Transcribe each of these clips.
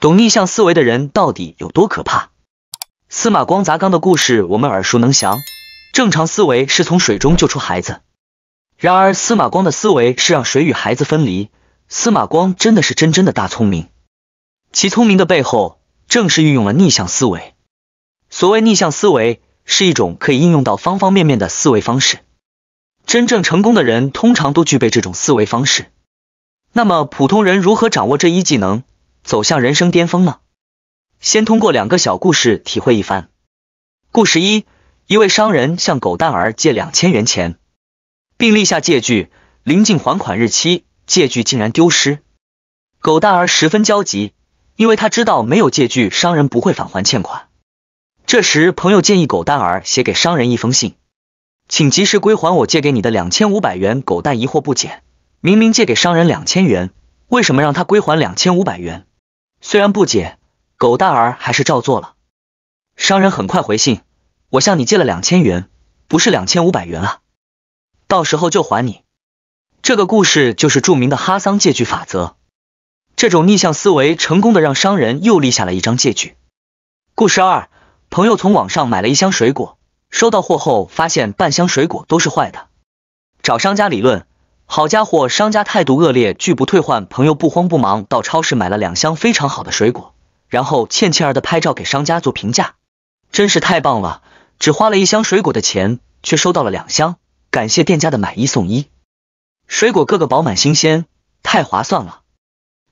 懂逆向思维的人到底有多可怕？司马光砸缸的故事我们耳熟能详。正常思维是从水中救出孩子，然而司马光的思维是让水与孩子分离。司马光真的是真真的大聪明，其聪明的背后正是运用了逆向思维。所谓逆向思维，是一种可以应用到方方面面的思维方式。真正成功的人通常都具备这种思维方式。那么普通人如何掌握这一技能？走向人生巅峰呢？先通过两个小故事体会一番。故事一：一位商人向狗蛋儿借两千元钱，并立下借据。临近还款日期，借据竟然丢失。狗蛋儿十分焦急，因为他知道没有借据，商人不会返还欠款。这时，朋友建议狗蛋儿写给商人一封信，请及时归还我借给你的两千五百元。狗蛋疑惑不解：明明借给商人两千元，为什么让他归还两千五百元？虽然不解，狗蛋儿还是照做了。商人很快回信：“我向你借了两千元，不是两千五百元啊，到时候就还你。”这个故事就是著名的哈桑借据法则。这种逆向思维成功的让商人又立下了一张借据。故事二：朋友从网上买了一箱水果，收到货后发现半箱水果都是坏的，找商家理论。好家伙，商家态度恶劣，拒不退换。朋友不慌不忙到超市买了两箱非常好的水果，然后欠欠儿的拍照给商家做评价，真是太棒了！只花了一箱水果的钱，却收到了两箱，感谢店家的买一送一。水果个个饱满新鲜，太划算了。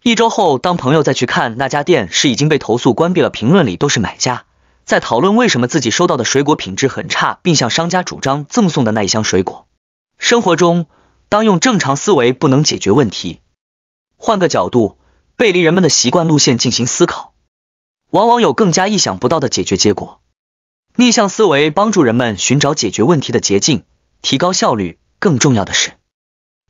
一周后，当朋友再去看那家店时，已经被投诉关闭了。评论里都是买家在讨论为什么自己收到的水果品质很差，并向商家主张赠送的那一箱水果。生活中。当用正常思维不能解决问题，换个角度，背离人们的习惯路线进行思考，往往有更加意想不到的解决结果。逆向思维帮助人们寻找解决问题的捷径，提高效率。更重要的是，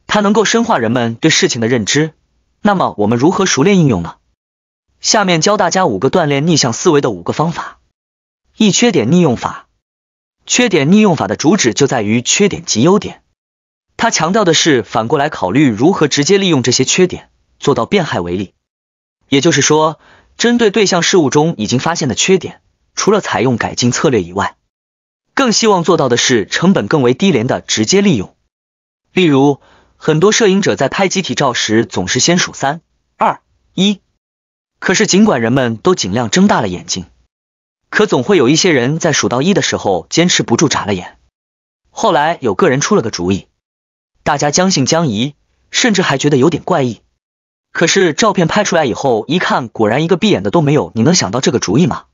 它能够深化人们对事情的认知。那么，我们如何熟练应用呢？下面教大家五个锻炼逆向思维的五个方法。一、缺点逆用法。缺点逆用法的主旨就在于缺点及优点。他强调的是反过来考虑如何直接利用这些缺点，做到变害为利。也就是说，针对对象事物中已经发现的缺点，除了采用改进策略以外，更希望做到的是成本更为低廉的直接利用。例如，很多摄影者在拍集体照时，总是先数三、二、一。可是，尽管人们都尽量睁大了眼睛，可总会有一些人在数到一的时候坚持不住眨了眼。后来有个人出了个主意。大家将信将疑，甚至还觉得有点怪异。可是照片拍出来以后一看，果然一个闭眼的都没有。你能想到这个主意吗？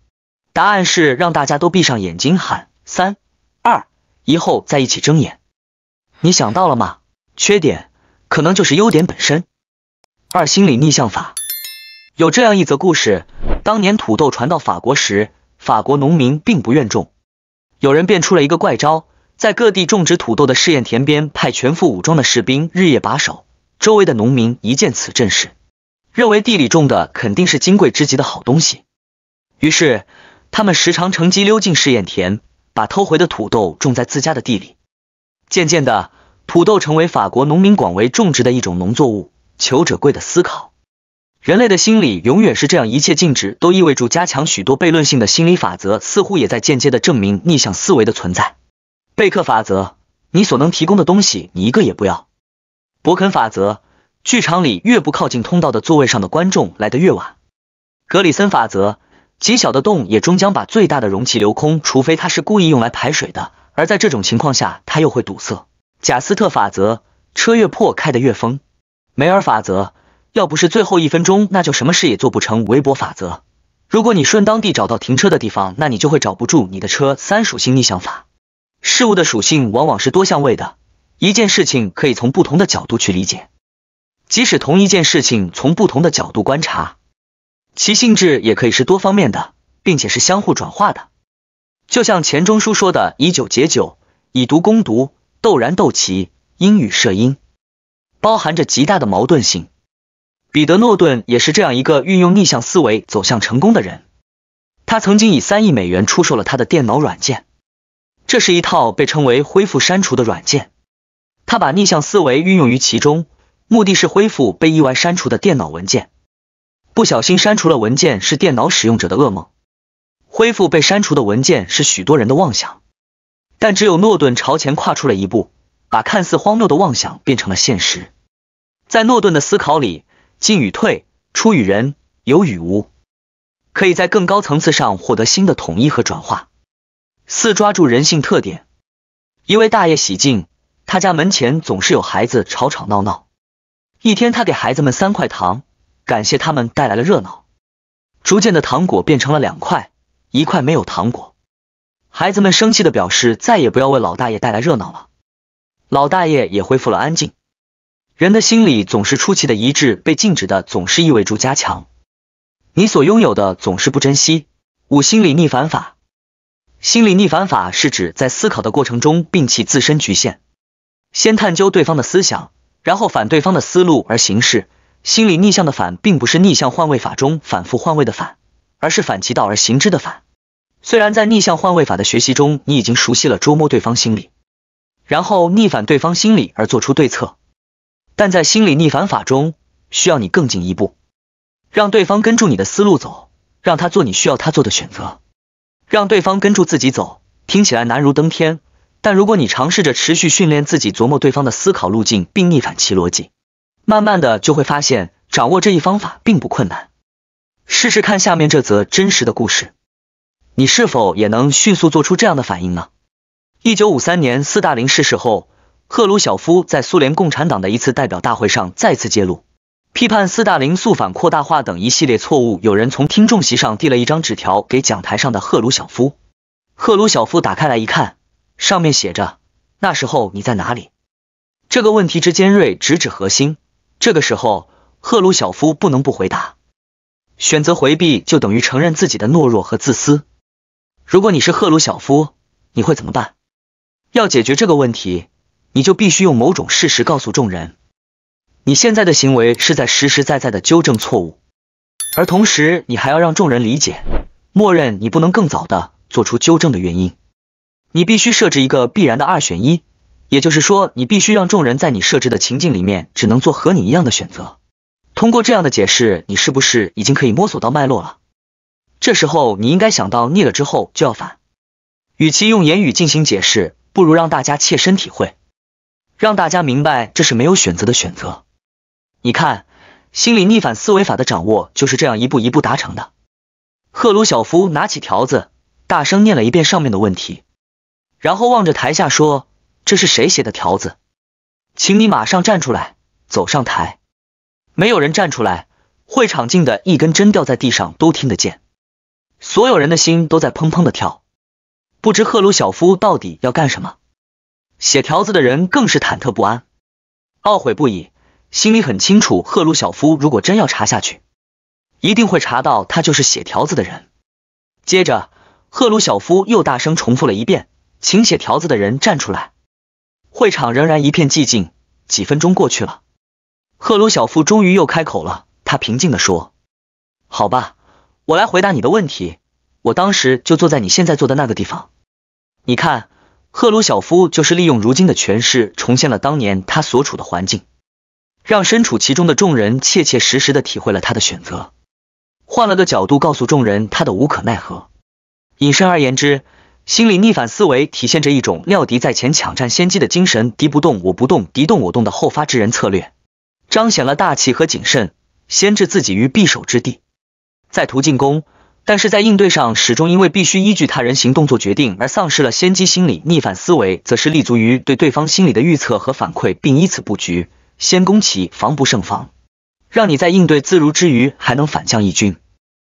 答案是让大家都闭上眼睛，喊三、二、一后在一起睁眼。你想到了吗？缺点可能就是优点本身。二心理逆向法。有这样一则故事：当年土豆传到法国时，法国农民并不愿种，有人便出了一个怪招。在各地种植土豆的试验田边，派全副武装的士兵日夜把守。周围的农民一见此阵势，认为地里种的肯定是金贵之极的好东西。于是，他们时常乘机溜进试验田，把偷回的土豆种在自家的地里。渐渐的，土豆成为法国农民广为种植的一种农作物。求者贵的思考，人类的心理永远是这样，一切禁止都意味着加强。许多悖论性的心理法则似乎也在间接的证明逆向思维的存在。贝克法则：你所能提供的东西，你一个也不要。伯肯法则：剧场里越不靠近通道的座位上的观众来的越晚。格里森法则：极小的洞也终将把最大的容器留空，除非它是故意用来排水的，而在这种情况下，它又会堵塞。贾斯特法则：车越破，开得越疯。梅尔法则：要不是最后一分钟，那就什么事也做不成。韦伯法则：如果你顺当地找到停车的地方，那你就会找不住你的车。三属性逆向法。事物的属性往往是多相位的，一件事情可以从不同的角度去理解，即使同一件事情从不同的角度观察，其性质也可以是多方面的，并且是相互转化的。就像钱钟书说的：“以酒解酒，以毒攻毒，斗然斗奇，阴与射阴”，包含着极大的矛盾性。彼得·诺顿也是这样一个运用逆向思维走向成功的人，他曾经以三亿美元出售了他的电脑软件。这是一套被称为“恢复删除”的软件，它把逆向思维运用于其中，目的是恢复被意外删除的电脑文件。不小心删除了文件是电脑使用者的噩梦，恢复被删除的文件是许多人的妄想。但只有诺顿朝前跨出了一步，把看似荒谬的妄想变成了现实。在诺顿的思考里，进与退、出与人、有与无，可以在更高层次上获得新的统一和转化。四抓住人性特点。一位大爷喜静，他家门前总是有孩子吵吵闹闹。一天，他给孩子们三块糖，感谢他们带来了热闹。逐渐的，糖果变成了两块，一块没有糖果。孩子们生气的表示，再也不要为老大爷带来热闹了。老大爷也恢复了安静。人的心理总是出奇的一致，被禁止的总是意味着加强。你所拥有的总是不珍惜。五心理逆反法。心理逆反法是指在思考的过程中，摒弃自身局限，先探究对方的思想，然后反对方的思路而行事。心理逆向的反，并不是逆向换位法中反复换位的反，而是反其道而行之的反。虽然在逆向换位法的学习中，你已经熟悉了捉摸对方心理，然后逆反对方心理而做出对策，但在心理逆反法中，需要你更进一步，让对方跟住你的思路走，让他做你需要他做的选择。让对方跟住自己走，听起来难如登天。但如果你尝试着持续训练自己，琢磨对方的思考路径，并逆反其逻辑，慢慢的就会发现，掌握这一方法并不困难。试试看下面这则真实的故事，你是否也能迅速做出这样的反应呢？一九五三年，斯大林逝世后，赫鲁晓夫在苏联共产党的一次代表大会上再次揭露。批判斯大林肃反扩大化等一系列错误，有人从听众席上递了一张纸条给讲台上的赫鲁晓夫。赫鲁晓夫打开来一看，上面写着：“那时候你在哪里？”这个问题之尖锐，直指核心。这个时候，赫鲁晓夫不能不回答。选择回避，就等于承认自己的懦弱和自私。如果你是赫鲁晓夫，你会怎么办？要解决这个问题，你就必须用某种事实告诉众人。你现在的行为是在实实在在的纠正错误，而同时你还要让众人理解，默认你不能更早的做出纠正的原因。你必须设置一个必然的二选一，也就是说，你必须让众人在你设置的情境里面只能做和你一样的选择。通过这样的解释，你是不是已经可以摸索到脉络了？这时候你应该想到逆了之后就要反。与其用言语进行解释，不如让大家切身体会，让大家明白这是没有选择的选择。你看，心理逆反思维法的掌握就是这样一步一步达成的。赫鲁晓夫拿起条子，大声念了一遍上面的问题，然后望着台下说：“这是谁写的条子？请你马上站出来，走上台。”没有人站出来，会场静的一根针掉在地上都听得见。所有人的心都在砰砰的跳，不知赫鲁晓夫到底要干什么。写条子的人更是忐忑不安，懊悔不已。心里很清楚，赫鲁晓夫如果真要查下去，一定会查到他就是写条子的人。接着，赫鲁晓夫又大声重复了一遍：“请写条子的人站出来。”会场仍然一片寂静。几分钟过去了，赫鲁晓夫终于又开口了，他平静地说：“好吧，我来回答你的问题。我当时就坐在你现在坐的那个地方。你看，赫鲁晓夫就是利用如今的权势，重现了当年他所处的环境。”让身处其中的众人切切实实地体会了他的选择，换了个角度告诉众人他的无可奈何。引申而言之，心理逆反思维体现着一种料敌在前、抢占先机的精神，敌不动我不动，敌动我动的后发制人策略，彰显了大气和谨慎，先置自己于必守之地，再图进攻。但是在应对上，始终因为必须依据他人行动做决定而丧失了先机。心理逆反思维则是立足于对对方心理的预测和反馈，并以此布局。先攻其防不胜防，让你在应对自如之余，还能反将一军。